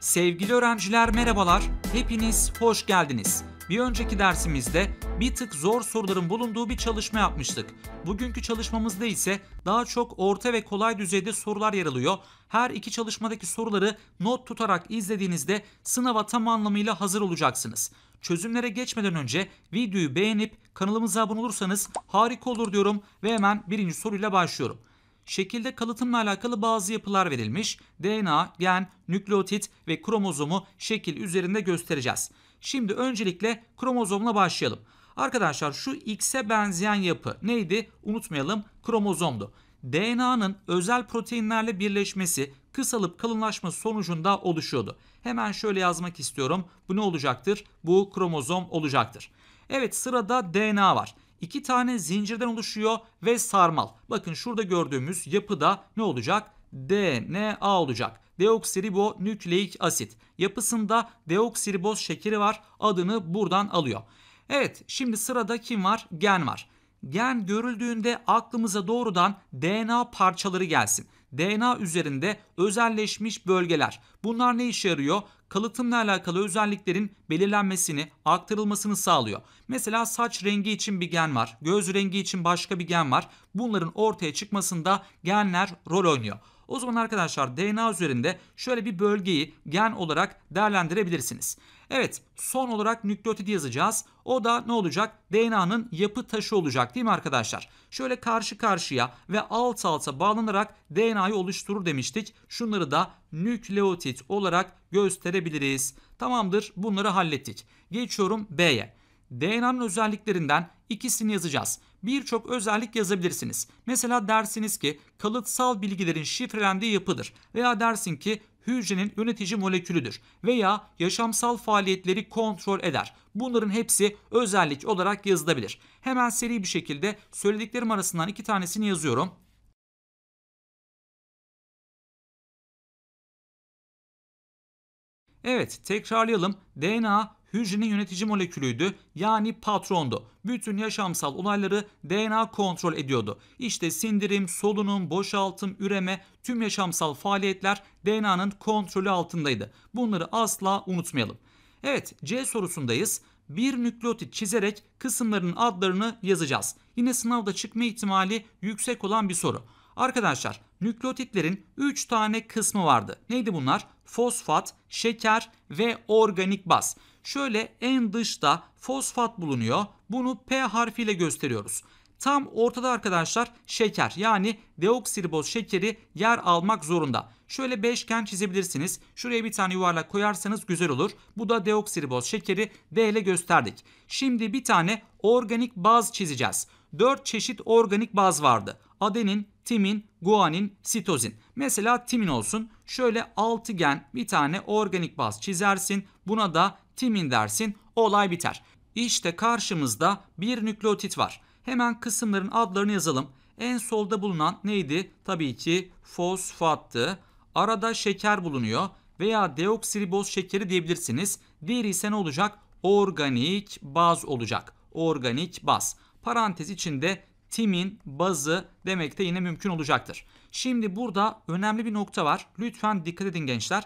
Sevgili öğrenciler merhabalar, hepiniz hoş geldiniz. Bir önceki dersimizde bir tık zor soruların bulunduğu bir çalışma yapmıştık. Bugünkü çalışmamızda ise daha çok orta ve kolay düzeyde sorular yer alıyor. Her iki çalışmadaki soruları not tutarak izlediğinizde sınava tam anlamıyla hazır olacaksınız. Çözümlere geçmeden önce videoyu beğenip kanalımıza abone olursanız harika olur diyorum ve hemen birinci soruyla başlıyorum. Şekilde kalıtımla alakalı bazı yapılar verilmiş. DNA, gen, nükleotit ve kromozomu şekil üzerinde göstereceğiz. Şimdi öncelikle kromozomla başlayalım. Arkadaşlar şu X'e benzeyen yapı neydi? Unutmayalım kromozomdu. DNA'nın özel proteinlerle birleşmesi kısalıp kalınlaşması sonucunda oluşuyordu. Hemen şöyle yazmak istiyorum. Bu ne olacaktır? Bu kromozom olacaktır. Evet sırada DNA var iki tane zincirden oluşuyor ve sarmal. Bakın şurada gördüğümüz yapıda ne olacak? DNA olacak. Deoksiribonükleik asit. Yapısında deoksiriboz şekeri var. Adını buradan alıyor. Evet şimdi sırada kim var? Gen var. Gen görüldüğünde aklımıza doğrudan DNA parçaları gelsin. DNA üzerinde özelleşmiş bölgeler. Bunlar ne işe yarıyor? kalıtımla alakalı özelliklerin belirlenmesini, aktarılmasını sağlıyor. Mesela saç rengi için bir gen var, göz rengi için başka bir gen var. Bunların ortaya çıkmasında genler rol oynuyor. O zaman arkadaşlar DNA üzerinde şöyle bir bölgeyi gen olarak değerlendirebilirsiniz. Evet son olarak nükleotidi yazacağız. O da ne olacak? DNA'nın yapı taşı olacak değil mi arkadaşlar? Şöyle karşı karşıya ve alt alta bağlanarak DNA'yı oluşturur demiştik. Şunları da nükleotit olarak gösterebiliriz. Tamamdır bunları hallettik. Geçiyorum B'ye. DNA'nın özelliklerinden ikisini yazacağız birçok özellik yazabilirsiniz. Mesela dersiniz ki kalıtsal bilgilerin şifrelendiği yapıdır veya dersin ki hücrenin yönetici molekülüdür veya yaşamsal faaliyetleri kontrol eder. Bunların hepsi özellik olarak yazılabilir. Hemen seri bir şekilde söylediklerim arasından iki tanesini yazıyorum. Evet tekrarlayalım. DNA hücrenin yönetici molekülüydü yani patrondu. Bütün yaşamsal olayları DNA kontrol ediyordu. İşte sindirim, solunum, boşaltım, üreme tüm yaşamsal faaliyetler DNA'nın kontrolü altındaydı. Bunları asla unutmayalım. Evet C sorusundayız. Bir nükleotit çizerek kısımların adlarını yazacağız. Yine sınavda çıkma ihtimali yüksek olan bir soru. Arkadaşlar nükleotitlerin 3 tane kısmı vardı. Neydi bunlar? Fosfat, şeker ve organik baz. Şöyle en dışta fosfat bulunuyor. Bunu P harfiyle gösteriyoruz. Tam ortada arkadaşlar şeker yani deoksiriboz şekeri yer almak zorunda. Şöyle beşgen çizebilirsiniz. Şuraya bir tane yuvarlak koyarsanız güzel olur. Bu da deoksiriboz şekeri D ile gösterdik. Şimdi bir tane organik baz çizeceğiz. 4 çeşit organik baz vardı. Adenin, timin, guanin, sitozin. Mesela timin olsun. Şöyle altıgen bir tane organik baz çizersin. Buna da timin dersin olay biter. İşte karşımızda bir nükleotit var. Hemen kısımların adlarını yazalım. En solda bulunan neydi? Tabii ki fosfattı. Arada şeker bulunuyor veya deoksiriboz şekeri diyebilirsiniz. Diğeri ise ne olacak? Organik baz olacak. Organik baz. Parantez içinde timin bazı demek de yine mümkün olacaktır. Şimdi burada önemli bir nokta var. Lütfen dikkat edin gençler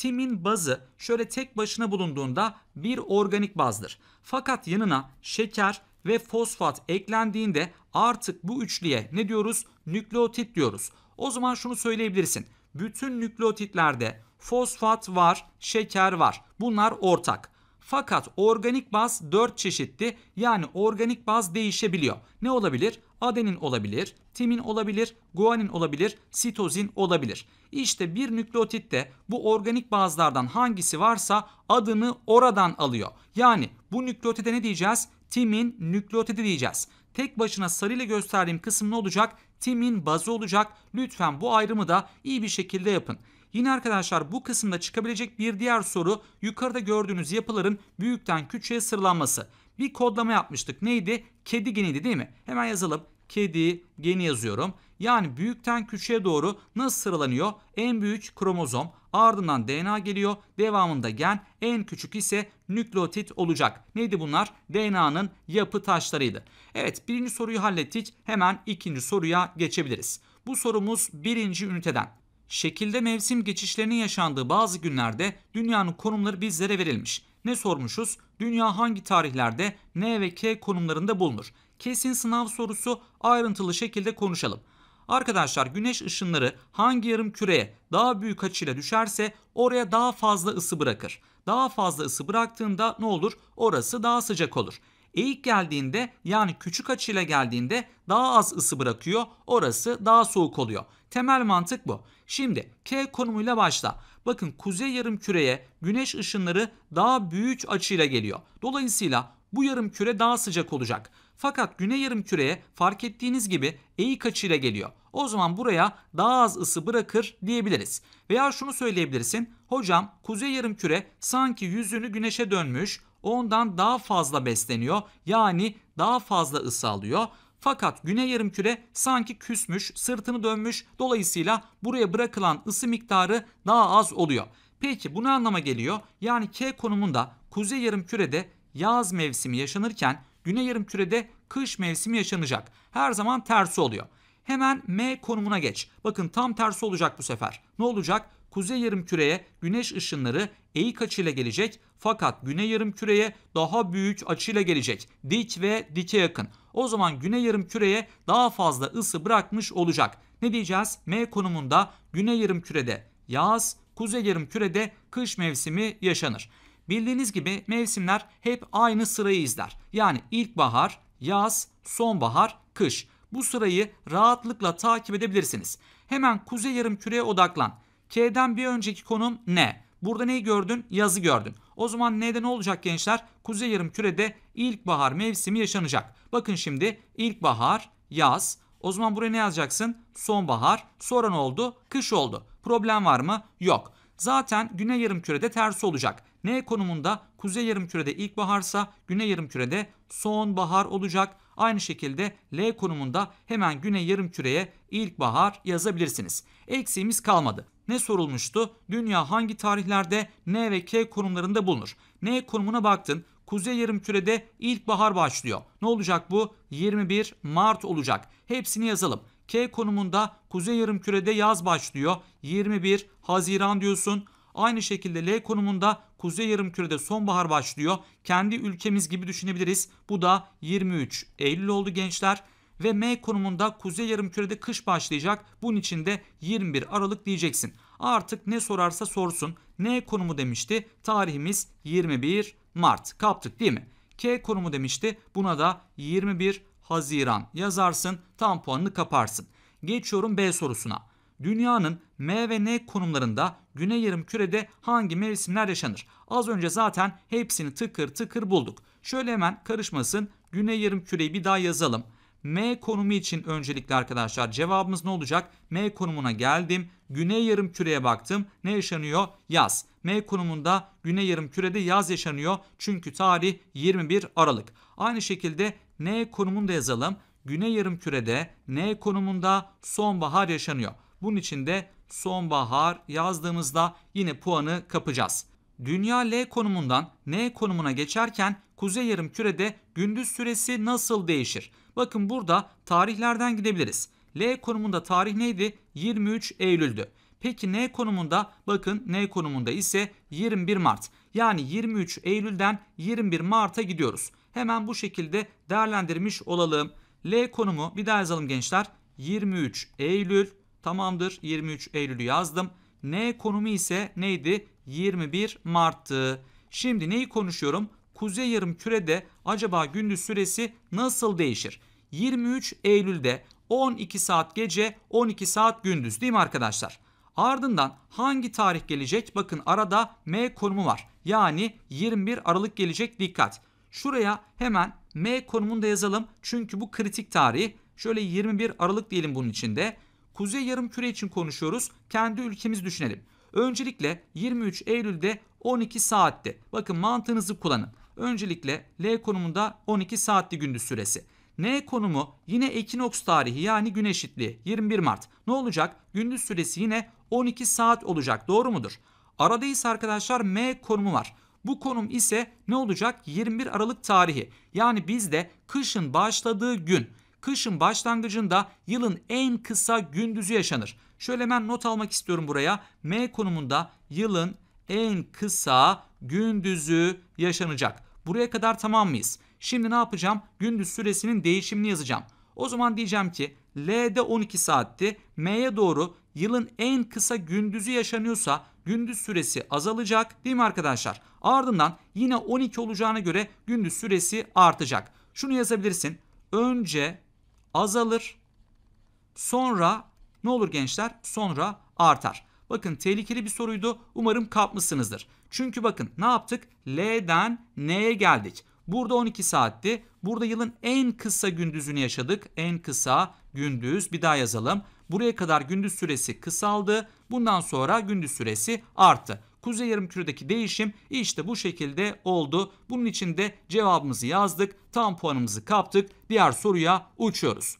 timin bazı şöyle tek başına bulunduğunda bir organik bazdır. Fakat yanına şeker ve fosfat eklendiğinde artık bu üçlüye ne diyoruz? Nükleotit diyoruz. O zaman şunu söyleyebilirsin. Bütün nükleotitlerde fosfat var, şeker var. Bunlar ortak. Fakat organik baz 4 çeşitli yani organik baz değişebiliyor. Ne olabilir? adenin olabilir, timin olabilir, guanin olabilir, sitozin olabilir. İşte bir nükleotitte bu organik bazlardan hangisi varsa adını oradan alıyor. Yani bu nükleotide ne diyeceğiz? Timin nükleotidi diyeceğiz. Tek başına sarıyla gösterdiğim kısım ne olacak? Timin bazı olacak. Lütfen bu ayrımı da iyi bir şekilde yapın. Yine arkadaşlar bu kısımda çıkabilecek bir diğer soru yukarıda gördüğünüz yapıların büyükten küçüğe sıralanması bir kodlama yapmıştık. Neydi? Kedi geniydi değil mi? Hemen yazalım. Kedi geni yazıyorum. Yani büyükten küçüğe doğru nasıl sıralanıyor? En büyük kromozom, ardından DNA geliyor. Devamında gen, en küçük ise nükleotit olacak. Neydi bunlar? DNA'nın yapı taşlarıydı. Evet birinci soruyu hallettik. Hemen ikinci soruya geçebiliriz. Bu sorumuz birinci üniteden. Şekilde mevsim geçişlerinin yaşandığı bazı günlerde dünyanın konumları bizlere verilmiş. Ne sormuşuz? Dünya hangi tarihlerde N ve K konumlarında bulunur? Kesin sınav sorusu ayrıntılı şekilde konuşalım. Arkadaşlar güneş ışınları hangi yarım küreye daha büyük açıyla düşerse oraya daha fazla ısı bırakır. Daha fazla ısı bıraktığında ne olur? Orası daha sıcak olur. Eğik geldiğinde yani küçük açıyla geldiğinde daha az ısı bırakıyor. Orası daha soğuk oluyor. Temel mantık bu. Şimdi K konumuyla başla. Bakın kuzey yarım küreye güneş ışınları daha büyük açıyla geliyor. Dolayısıyla bu yarım küre daha sıcak olacak. Fakat güney yarım küreye fark ettiğiniz gibi eğik açıyla geliyor. O zaman buraya daha az ısı bırakır diyebiliriz. Veya şunu söyleyebilirsin. Hocam kuzey yarım küre sanki yüzünü güneşe dönmüş ondan daha fazla besleniyor. Yani daha fazla ısı alıyor. Fakat güney yarımküre sanki küsmüş, sırtını dönmüş. Dolayısıyla buraya bırakılan ısı miktarı daha az oluyor. Peki bu ne anlama geliyor? Yani K konumunda kuzey yarımkürede yaz mevsimi yaşanırken güney yarımkürede kış mevsimi yaşanacak. Her zaman tersi oluyor. Hemen M konumuna geç. Bakın tam tersi olacak bu sefer. Ne olacak? kuzey yarım küreye güneş ışınları eğik açıyla gelecek fakat güney yarım küreye daha büyük açıyla gelecek. Dik ve dike yakın. O zaman güney yarım küreye daha fazla ısı bırakmış olacak. Ne diyeceğiz? M konumunda güney yarım kürede yaz, kuzey yarım kürede kış mevsimi yaşanır. Bildiğiniz gibi mevsimler hep aynı sırayı izler. Yani ilkbahar, yaz, sonbahar, kış. Bu sırayı rahatlıkla takip edebilirsiniz. Hemen kuzey yarım küreye odaklan. K'den bir önceki konum ne? Burada neyi gördün? Yazı gördün. O zaman neden olacak gençler? Kuzey yarım kürede ilkbahar mevsimi yaşanacak. Bakın şimdi ilkbahar, yaz. O zaman buraya ne yazacaksın? Sonbahar. Sonra ne oldu? Kış oldu. Problem var mı? Yok. Zaten güney yarım kürede ters olacak. N konumunda kuzey yarım kürede ilkbaharsa güney yarım kürede sonbahar olacak. Aynı şekilde L konumunda hemen güney yarım küreye ilkbahar yazabilirsiniz. Eksiğimiz kalmadı. Ne sorulmuştu? Dünya hangi tarihlerde N ve K konumlarında bulunur? N konumuna baktın. Kuzey yarımkürede ilkbahar başlıyor. Ne olacak bu? 21 Mart olacak. Hepsini yazalım. K konumunda kuzey yarımkürede yaz başlıyor. 21 Haziran diyorsun. Aynı şekilde L konumunda kuzey yarımkürede sonbahar başlıyor. Kendi ülkemiz gibi düşünebiliriz. Bu da 23 Eylül oldu gençler ve M konumunda kuzey yarımkürede kış başlayacak. Bunun için de 21 Aralık diyeceksin. Artık ne sorarsa sorsun. N konumu demişti. Tarihimiz 21 Mart. Kaptık değil mi? K konumu demişti. Buna da 21 Haziran yazarsın. Tam puanını kaparsın. Geçiyorum B sorusuna. Dünyanın M ve N konumlarında güney yarım kürede hangi mevsimler yaşanır? Az önce zaten hepsini tıkır tıkır bulduk. Şöyle hemen karışmasın. Güney yarım küreyi bir daha yazalım. M konumu için öncelikle arkadaşlar cevabımız ne olacak? M konumuna geldim. Güney yarım küreye baktım. Ne yaşanıyor? Yaz. M konumunda güney yarım kürede yaz yaşanıyor. Çünkü tarih 21 Aralık. Aynı şekilde N konumunu da yazalım. Güney yarım kürede N konumunda sonbahar yaşanıyor. Bunun için de sonbahar yazdığımızda yine puanı kapacağız. Dünya L konumundan N konumuna geçerken kuzey yarım kürede gündüz süresi nasıl değişir? Bakın burada tarihlerden gidebiliriz. L konumunda tarih neydi? 23 Eylül'dü. Peki N konumunda bakın N konumunda ise 21 Mart. Yani 23 Eylül'den 21 Mart'a gidiyoruz. Hemen bu şekilde değerlendirmiş olalım. L konumu bir daha yazalım gençler. 23 Eylül tamamdır 23 Eylül'ü yazdım. N konumu ise neydi? 21 Mart'tı. Şimdi neyi konuşuyorum? kuzey yarım kürede acaba gündüz süresi nasıl değişir? 23 Eylül'de 12 saat gece 12 saat gündüz değil mi arkadaşlar? Ardından hangi tarih gelecek? Bakın arada M konumu var. Yani 21 Aralık gelecek dikkat. Şuraya hemen M konumunu da yazalım. Çünkü bu kritik tarih. Şöyle 21 Aralık diyelim bunun içinde. Kuzey yarım küre için konuşuyoruz. Kendi ülkemizi düşünelim. Öncelikle 23 Eylül'de 12 saatte. Bakın mantığınızı kullanın. Öncelikle L konumunda 12 saatli gündüz süresi. N konumu yine ekinoks tarihi yani güneş itliği 21 Mart. Ne olacak? Gündüz süresi yine 12 saat olacak. Doğru mudur? Arada ise arkadaşlar M konumu var. Bu konum ise ne olacak? 21 Aralık tarihi. Yani bizde kışın başladığı gün, kışın başlangıcında yılın en kısa gündüzü yaşanır. Şöyle hemen not almak istiyorum buraya. M konumunda yılın en kısa gündüzü yaşanacak. Buraya kadar tamam mıyız? Şimdi ne yapacağım? Gündüz süresinin değişimini yazacağım. O zaman diyeceğim ki L'de 12 saatti. M'ye doğru yılın en kısa gündüzü yaşanıyorsa gündüz süresi azalacak değil mi arkadaşlar? Ardından yine 12 olacağına göre gündüz süresi artacak. Şunu yazabilirsin. Önce azalır. Sonra ne olur gençler? Sonra artar. Bakın tehlikeli bir soruydu. Umarım kapmışsınızdır. Çünkü bakın ne yaptık? L'den N'ye geldik. Burada 12 saatti. Burada yılın en kısa gündüzünü yaşadık. En kısa gündüz. Bir daha yazalım. Buraya kadar gündüz süresi kısaldı. Bundan sonra gündüz süresi arttı. Kuzey yarımküredeki değişim işte bu şekilde oldu. Bunun için de cevabımızı yazdık. Tam puanımızı kaptık. Diğer soruya uçuyoruz.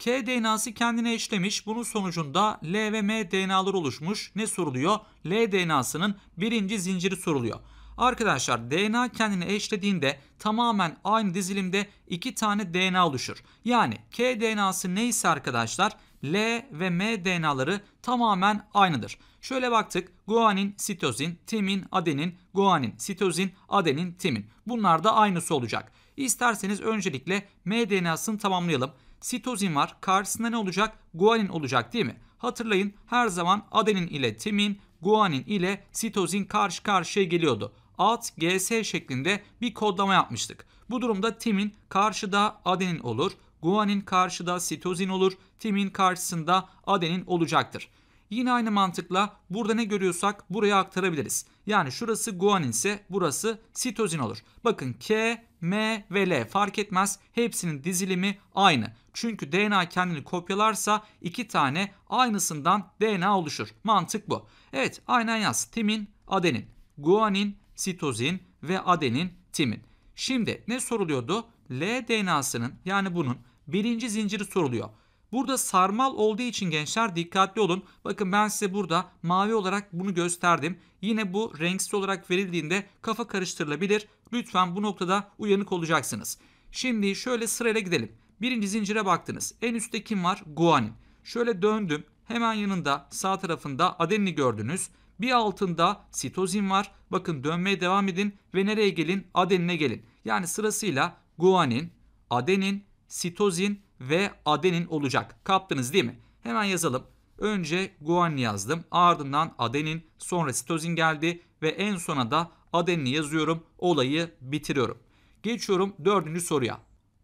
K DNA'sı kendine eşlemiş. Bunun sonucunda L ve M DNA'lar oluşmuş. Ne soruluyor? L DNA'sının birinci zinciri soruluyor. Arkadaşlar DNA kendini eşlediğinde tamamen aynı dizilimde iki tane DNA oluşur. Yani K DNA'sı neyse arkadaşlar L ve M DNA'ları tamamen aynıdır. Şöyle baktık. Guanin, sitozin, timin, adenin, guanin, sitozin, adenin, timin. Bunlar da aynısı olacak. İsterseniz öncelikle M DNA'sını tamamlayalım sitozin var. Karşısında ne olacak? Guanin olacak değil mi? Hatırlayın her zaman adenin ile timin, guanin ile sitozin karşı karşıya geliyordu. At, GS şeklinde bir kodlama yapmıştık. Bu durumda timin karşıda adenin olur, guanin karşıda sitozin olur, timin karşısında adenin olacaktır. Yine aynı mantıkla burada ne görüyorsak buraya aktarabiliriz. Yani şurası guanin ise burası sitozin olur. Bakın K, M ve L fark etmez. Hepsinin dizilimi aynı. Çünkü DNA kendini kopyalarsa iki tane aynısından DNA oluşur. Mantık bu. Evet aynen yaz. Timin, adenin, guanin, sitozin ve adenin, timin. Şimdi ne soruluyordu? L DNA'sının yani bunun birinci zinciri soruluyor. Burada sarmal olduğu için gençler dikkatli olun. Bakın ben size burada mavi olarak bunu gösterdim. Yine bu renksiz olarak verildiğinde kafa karıştırılabilir. Lütfen bu noktada uyanık olacaksınız. Şimdi şöyle sırayla gidelim. Birinci zincire baktınız. En üstte kim var? Guanin. Şöyle döndüm. Hemen yanında sağ tarafında adenini gördünüz. Bir altında sitozin var. Bakın dönmeye devam edin ve nereye gelin? Adenine gelin. Yani sırasıyla guanin, adenin, sitozin ve adenin olacak. Kaptınız değil mi? Hemen yazalım. Önce guanin yazdım. Ardından adenin, sonra sitozin geldi ve en sona da adenini yazıyorum. Olayı bitiriyorum. Geçiyorum dördüncü soruya.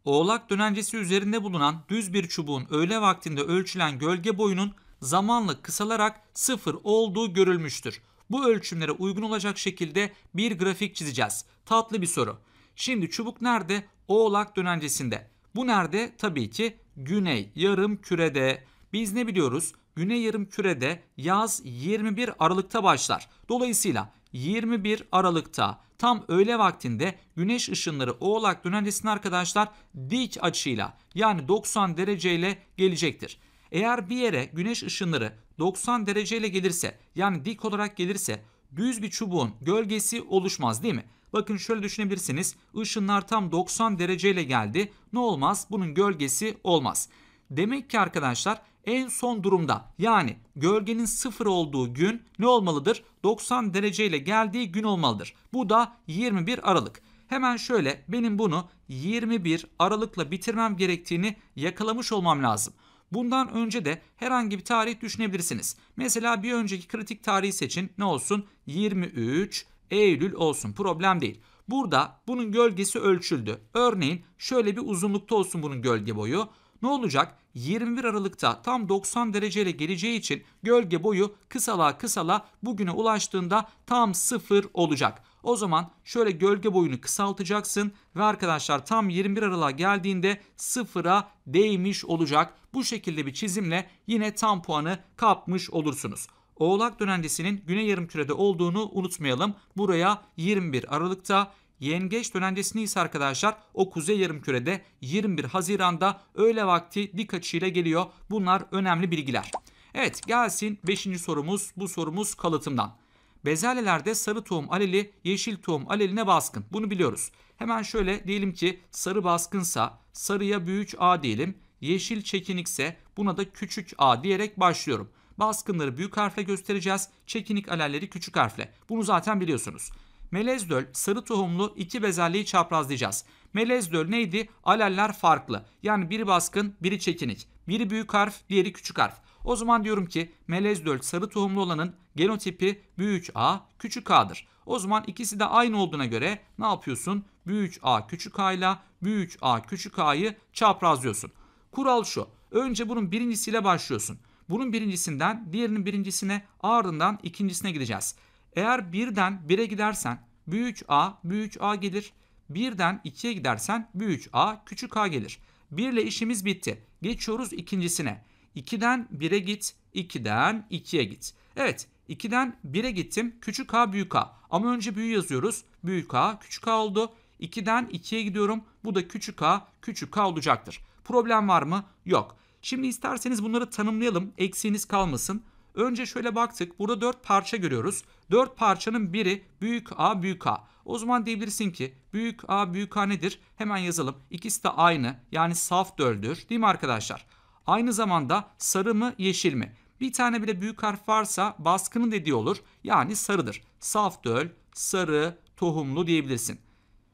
Oğlak dönencesi üzerinde bulunan düz bir çubuğun öğle vaktinde ölçülen gölge boyunun zamanla kısalarak sıfır olduğu görülmüştür. Bu ölçümlere uygun olacak şekilde bir grafik çizeceğiz. Tatlı bir soru. Şimdi çubuk nerede? Oğlak dönencesinde. Bu nerede? Tabii ki güney yarım kürede. Biz ne biliyoruz? Güney yarım kürede yaz 21 Aralık'ta başlar. Dolayısıyla 21 Aralık'ta tam öğle vaktinde güneş ışınları Oğlak dönencesine arkadaşlar dik açıyla yani 90 dereceyle gelecektir. Eğer bir yere güneş ışınları 90 dereceyle gelirse yani dik olarak gelirse düz bir çubuğun gölgesi oluşmaz değil mi? Bakın şöyle düşünebilirsiniz. ışınlar tam 90 dereceyle geldi. Ne olmaz? Bunun gölgesi olmaz. Demek ki arkadaşlar en son durumda yani gölgenin sıfır olduğu gün ne olmalıdır? 90 dereceyle geldiği gün olmalıdır. Bu da 21 Aralık. Hemen şöyle benim bunu 21 Aralık'la bitirmem gerektiğini yakalamış olmam lazım. Bundan önce de herhangi bir tarih düşünebilirsiniz. Mesela bir önceki kritik tarihi seçin. Ne olsun? 23 Eylül olsun. Problem değil. Burada bunun gölgesi ölçüldü. Örneğin şöyle bir uzunlukta olsun bunun gölge boyu. Ne olacak? 21 Aralık'ta tam 90 dereceyle geleceği için gölge boyu kısala kısala bugüne ulaştığında tam 0 olacak. O zaman şöyle gölge boyunu kısaltacaksın ve arkadaşlar tam 21 Aralık'a geldiğinde sıfıra değmiş olacak. Bu şekilde bir çizimle yine tam puanı kapmış olursunuz. Oğlak dönendesinin güney yarımkürede olduğunu unutmayalım. Buraya 21 Aralık'ta Yengeç dönencesini ise arkadaşlar o kuzey yarımkürede 21 Haziran'da öğle vakti dik açıyla geliyor. Bunlar önemli bilgiler. Evet gelsin 5. sorumuz bu sorumuz kalıtımdan. Bezelyelerde sarı tohum aleli yeşil tohum aleline baskın. Bunu biliyoruz. Hemen şöyle diyelim ki sarı baskınsa sarıya büyük A diyelim. Yeşil çekinikse buna da küçük A diyerek başlıyorum. Baskınları büyük harfle göstereceğiz. Çekinik alelleri küçük harfle. Bunu zaten biliyorsunuz. Melezdöl sarı tohumlu iki bezelyeyi çaprazlayacağız. Melezdöl neydi? Aleller farklı. Yani biri baskın, biri çekinik. Biri büyük harf, diğeri küçük harf. O zaman diyorum ki melezdöl sarı tohumlu olanın genotipi büyük A, küçük A'dır. O zaman ikisi de aynı olduğuna göre ne yapıyorsun? Büyük A küçük A ile büyük A küçük A'yı çaprazlıyorsun. Kural şu. Önce bunun birincisiyle başlıyorsun. Bunun birincisinden diğerinin birincisine ardından ikincisine gideceğiz. Eğer birden 1'e gidersen büyük a büyük a gelir. Birden 2'ye gidersen büyük a küçük A gelir. 1 ile işimiz bitti. Geçiyoruz ikincisine. 2'den 1'e git, 2'den 2'ye git. Evet, 2'den 1'e gittim. Küçük A, büyük A. Ama önce büyü yazıyoruz. Büyük A, küçük A oldu. 2'den 2'ye gidiyorum. Bu da küçük A, küçük a olacaktır. Problem var mı? Yok. Şimdi isterseniz bunları tanımlayalım. Eksiğiniz kalmasın. Önce şöyle baktık. Burada 4 parça görüyoruz. 4 parçanın biri büyük A büyük A. O zaman diyebilirsin ki büyük A büyük A nedir? Hemen yazalım. İkisi de aynı. Yani saf döldür. Değil mi arkadaşlar? Aynı zamanda sarı mı yeşil mi? Bir tane bile büyük harf varsa baskının dediği olur. Yani sarıdır. Saf döl, sarı, tohumlu diyebilirsin.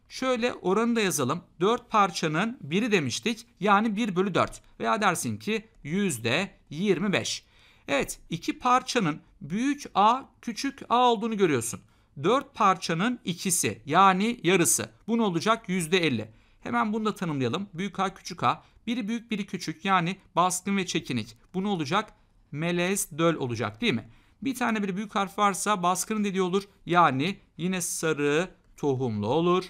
Şöyle oranı da yazalım. 4 parçanın biri demiştik. Yani 1 bölü 4. Veya dersin ki %25. Evet iki parçanın büyük A küçük A olduğunu görüyorsun. Dört parçanın ikisi yani yarısı. Bu ne olacak? %50. Hemen bunu da tanımlayalım. Büyük A küçük A. Biri büyük biri küçük yani baskın ve çekinik. Bu ne olacak? Melez döl olacak değil mi? Bir tane bir büyük harf varsa baskının dediği olur. Yani yine sarı tohumlu olur.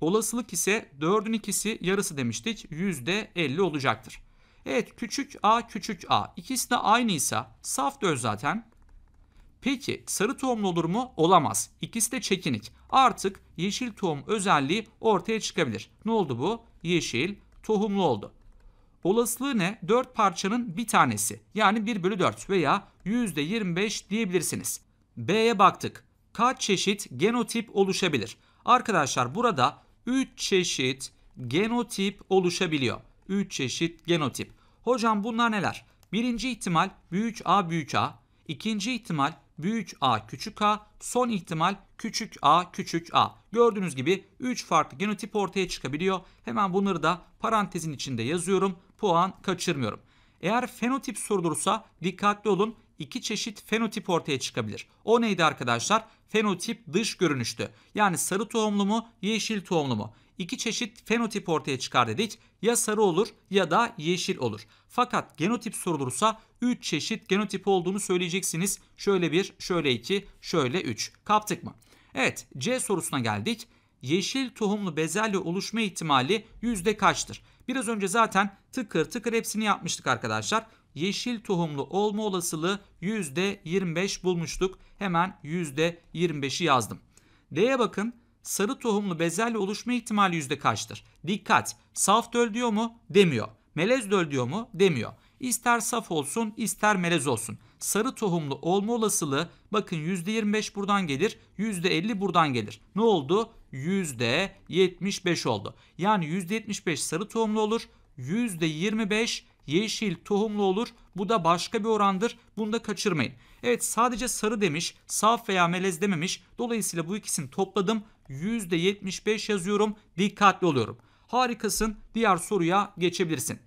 Olasılık ise dördün ikisi yarısı demiştik. yüzde %50 olacaktır. Evet küçük a küçük a ikisi de aynıysa saftır zaten. Peki sarı tohumlu olur mu? Olamaz. İkisi de çekinik. Artık yeşil tohum özelliği ortaya çıkabilir. Ne oldu bu? Yeşil tohumlu oldu. Olasılığı ne? 4 parçanın bir tanesi. Yani 1 bölü 4 veya %25 diyebilirsiniz. B'ye baktık. Kaç çeşit genotip oluşabilir? Arkadaşlar burada 3 çeşit genotip oluşabiliyor. 3 çeşit genotip. Hocam bunlar neler? Birinci ihtimal büyük A büyük A. ikinci ihtimal büyük A küçük A. Son ihtimal küçük A küçük A. Gördüğünüz gibi 3 farklı genotip ortaya çıkabiliyor. Hemen bunları da parantezin içinde yazıyorum. Puan kaçırmıyorum. Eğer fenotip sorulursa dikkatli olun. İki çeşit fenotip ortaya çıkabilir. O neydi arkadaşlar? Fenotip dış görünüştü. Yani sarı tohumlu mu, yeşil tohumlu mu? iki çeşit fenotip ortaya çıkar dedik. Ya sarı olur ya da yeşil olur. Fakat genotip sorulursa 3 çeşit genotip olduğunu söyleyeceksiniz. Şöyle 1, şöyle 2, şöyle 3. Kaptık mı? Evet C sorusuna geldik. Yeşil tohumlu bezelye oluşma ihtimali yüzde kaçtır? Biraz önce zaten tıkır tıkır hepsini yapmıştık arkadaşlar. Yeşil tohumlu olma olasılığı yüzde %25 bulmuştuk. Hemen yüzde %25'i yazdım. D'ye bakın sarı tohumlu bezelye oluşma ihtimali yüzde kaçtır? Dikkat! Saf döl diyor mu? Demiyor. Melez döl diyor mu? Demiyor. İster saf olsun ister melez olsun. Sarı tohumlu olma olasılığı bakın %25 buradan gelir %50 buradan gelir. Ne oldu? %75 oldu. Yani %75 sarı tohumlu olur. %25 yeşil tohumlu olur. Bu da başka bir orandır. Bunu da kaçırmayın. Evet sadece sarı demiş. Saf veya melez dememiş. Dolayısıyla bu ikisini topladım. %75 yazıyorum. Dikkatli oluyorum. Harikasın. Diğer soruya geçebilirsin.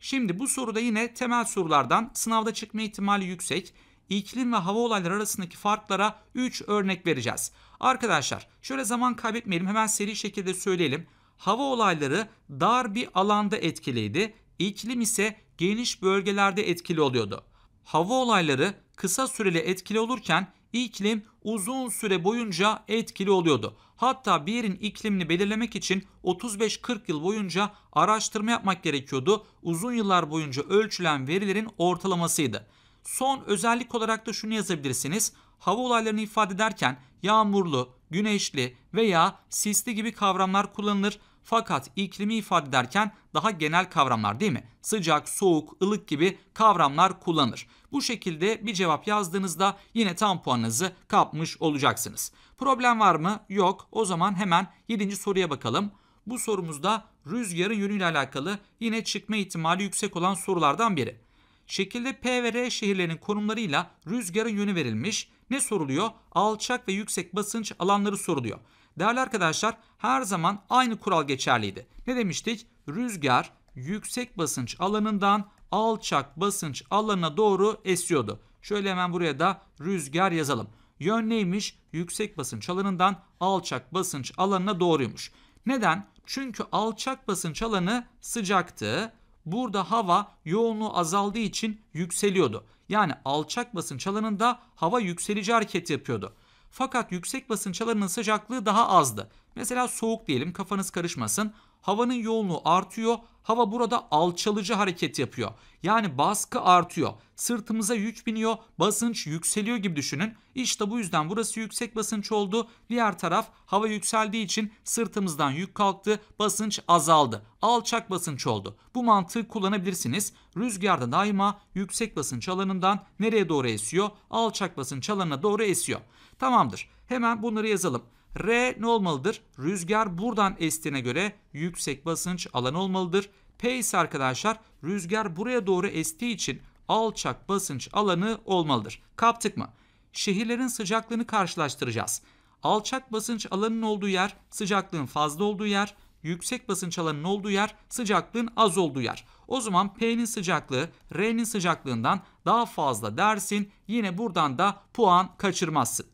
Şimdi bu soruda yine temel sorulardan sınavda çıkma ihtimali yüksek iklim ve hava olayları arasındaki farklara 3 örnek vereceğiz. Arkadaşlar şöyle zaman kaybetmeyelim hemen seri şekilde söyleyelim. Hava olayları dar bir alanda etkiliydi. İklim ise geniş bölgelerde etkili oluyordu. Hava olayları kısa süreli etkili olurken iklim uzun süre boyunca etkili oluyordu. Hatta bir yerin iklimini belirlemek için 35-40 yıl boyunca araştırma yapmak gerekiyordu. Uzun yıllar boyunca ölçülen verilerin ortalamasıydı. Son özellik olarak da şunu yazabilirsiniz. Hava olaylarını ifade ederken yağmurlu, güneşli veya sisli gibi kavramlar kullanılır. Fakat iklimi ifade ederken daha genel kavramlar değil mi? Sıcak, soğuk, ılık gibi kavramlar kullanır. Bu şekilde bir cevap yazdığınızda yine tam puanınızı kapmış olacaksınız. Problem var mı? Yok. O zaman hemen 7. soruya bakalım. Bu sorumuzda rüzgarın yönüyle alakalı yine çıkma ihtimali yüksek olan sorulardan biri. Şekilde P ve R şehirlerinin konumlarıyla rüzgarın yönü verilmiş. Ne soruluyor? Alçak ve yüksek basınç alanları soruluyor. Değerli arkadaşlar her zaman aynı kural geçerliydi. Ne demiştik? Rüzgar yüksek basınç alanından alçak basınç alanına doğru esiyordu. Şöyle hemen buraya da rüzgar yazalım. Yön neymiş? Yüksek basınç alanından alçak basınç alanına doğruymuş. Neden? Çünkü alçak basınç alanı sıcaktı. Burada hava yoğunluğu azaldığı için yükseliyordu. Yani alçak basınç alanında hava yükselici hareket yapıyordu. Fakat yüksek basınç alanının sıcaklığı daha azdı. Mesela soğuk diyelim kafanız karışmasın. Havanın yoğunluğu artıyor. Hava burada alçalıcı hareket yapıyor. Yani baskı artıyor. Sırtımıza yük biniyor. Basınç yükseliyor gibi düşünün. İşte bu yüzden burası yüksek basınç oldu. Diğer taraf hava yükseldiği için sırtımızdan yük kalktı. Basınç azaldı. Alçak basınç oldu. Bu mantığı kullanabilirsiniz. Rüzgarda daima yüksek basınç alanından nereye doğru esiyor? Alçak basınç alanına doğru esiyor. Tamamdır. Hemen bunları yazalım. R ne olmalıdır? Rüzgar buradan estiğine göre yüksek basınç alanı olmalıdır. P ise arkadaşlar rüzgar buraya doğru estiği için alçak basınç alanı olmalıdır. Kaptık mı? Şehirlerin sıcaklığını karşılaştıracağız. Alçak basınç alanının olduğu yer sıcaklığın fazla olduğu yer, yüksek basınç alanının olduğu yer sıcaklığın az olduğu yer. O zaman P'nin sıcaklığı R'nin sıcaklığından daha fazla dersin. Yine buradan da puan kaçırmazsın.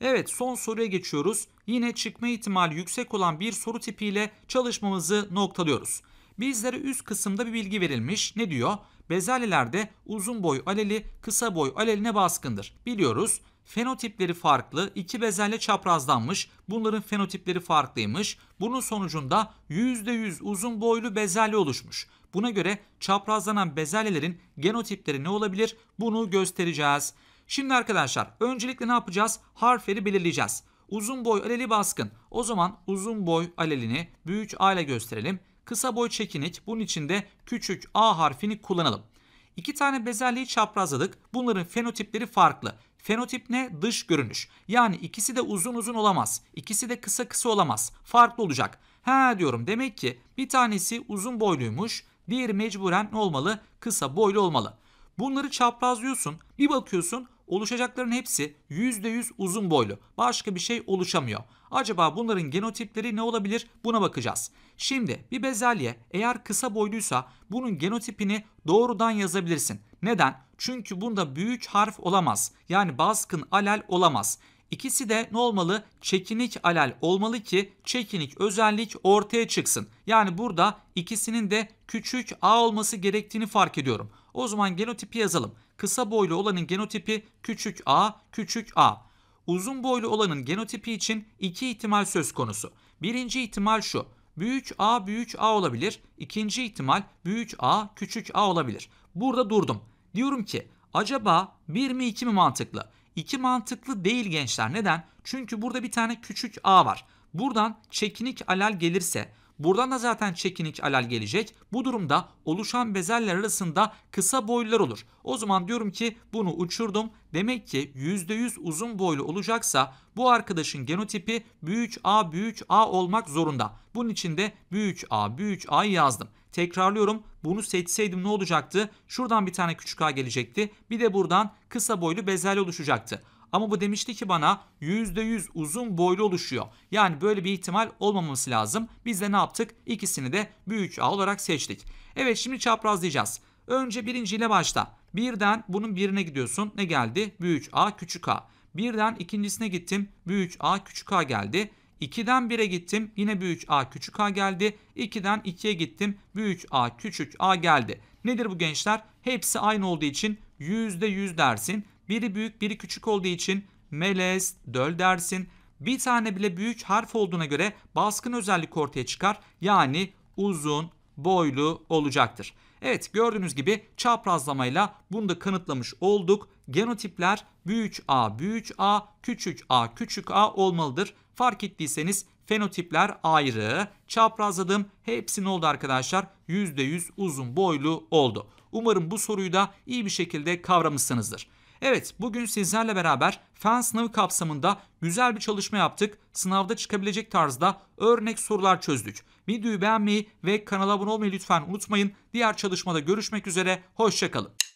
Evet son soruya geçiyoruz yine çıkma ihtimali yüksek olan bir soru tipiyle çalışmamızı noktalıyoruz. Bizlere üst kısımda bir bilgi verilmiş. Ne diyor? Bezelyelerde uzun boy aleli kısa boy aleline baskındır. Biliyoruz fenotipleri farklı. iki bezelye çaprazlanmış. Bunların fenotipleri farklıymış. Bunun sonucunda %100 uzun boylu bezelye oluşmuş. Buna göre çaprazlanan bezelyelerin genotipleri ne olabilir? Bunu göstereceğiz. Şimdi arkadaşlar öncelikle ne yapacağız? Harfleri belirleyeceğiz. Uzun boy aleli baskın. O zaman uzun boy alelini büyük A ile gösterelim. Kısa boy çekinik. Bunun için de küçük A harfini kullanalım. İki tane bezelyeyi çaprazladık. Bunların fenotipleri farklı. Fenotip ne? Dış görünüş. Yani ikisi de uzun uzun olamaz. İkisi de kısa kısa olamaz. Farklı olacak. Ha diyorum demek ki bir tanesi uzun boyluymuş. Diğeri mecburen ne olmalı? Kısa boylu olmalı. Bunları çaprazlıyorsun. Bir bakıyorsun Oluşacakların hepsi %100 uzun boylu. Başka bir şey oluşamıyor. Acaba bunların genotipleri ne olabilir? Buna bakacağız. Şimdi bir bezelye eğer kısa boyluysa bunun genotipini doğrudan yazabilirsin. Neden? Çünkü bunda büyük harf olamaz. Yani baskın alel olamaz. İkisi de ne olmalı? Çekinik alel olmalı ki çekinik özellik ortaya çıksın. Yani burada ikisinin de küçük a olması gerektiğini fark ediyorum. O zaman genotipi yazalım. Kısa boylu olanın genotipi küçük a, küçük a. Uzun boylu olanın genotipi için iki ihtimal söz konusu. Birinci ihtimal şu. Büyük A büyük A olabilir. İkinci ihtimal büyük A küçük A olabilir. Burada durdum. Diyorum ki acaba 1 mi 2 mi mantıklı? 2 mantıklı değil gençler. Neden? Çünkü burada bir tane küçük A var. Buradan çekinik alel gelirse Buradan da zaten çekinik alal gelecek. Bu durumda oluşan bezeller arasında kısa boylar olur. O zaman diyorum ki bunu uçurdum. Demek ki %100 uzun boylu olacaksa bu arkadaşın genotipi büyük A büyük A olmak zorunda. Bunun için de büyük A büyük A yazdım. Tekrarlıyorum bunu seçseydim ne olacaktı? Şuradan bir tane küçük A gelecekti. Bir de buradan kısa boylu bezel oluşacaktı. Ama bu demişti ki bana %100 uzun boylu oluşuyor. Yani böyle bir ihtimal olmaması lazım. Biz de ne yaptık? İkisini de büyük A olarak seçtik. Evet şimdi çaprazlayacağız. Önce birinciyle başla. Birden bunun birine gidiyorsun. Ne geldi? Büyük A küçük A. Birden ikincisine gittim. Büyük A küçük A geldi. 2'den 1'e gittim. Yine büyük A küçük A geldi. 2'den 2'ye gittim. Büyük A küçük A geldi. Nedir bu gençler? Hepsi aynı olduğu için %100 dersin. Biri büyük biri küçük olduğu için melez, döl dersin. Bir tane bile büyük harf olduğuna göre baskın özellik ortaya çıkar. Yani uzun, boylu olacaktır. Evet gördüğünüz gibi çaprazlamayla bunu da kanıtlamış olduk. Genotipler büyük A büyük A, küçük A küçük A olmalıdır. Fark ettiyseniz fenotipler ayrı. Çaprazladım. Hepsi ne oldu arkadaşlar? %100 uzun boylu oldu. Umarım bu soruyu da iyi bir şekilde kavramışsınızdır. Evet bugün sizlerle beraber fen sınavı kapsamında güzel bir çalışma yaptık. Sınavda çıkabilecek tarzda örnek sorular çözdük. Videoyu beğenmeyi ve kanala abone olmayı lütfen unutmayın. Diğer çalışmada görüşmek üzere. Hoşçakalın.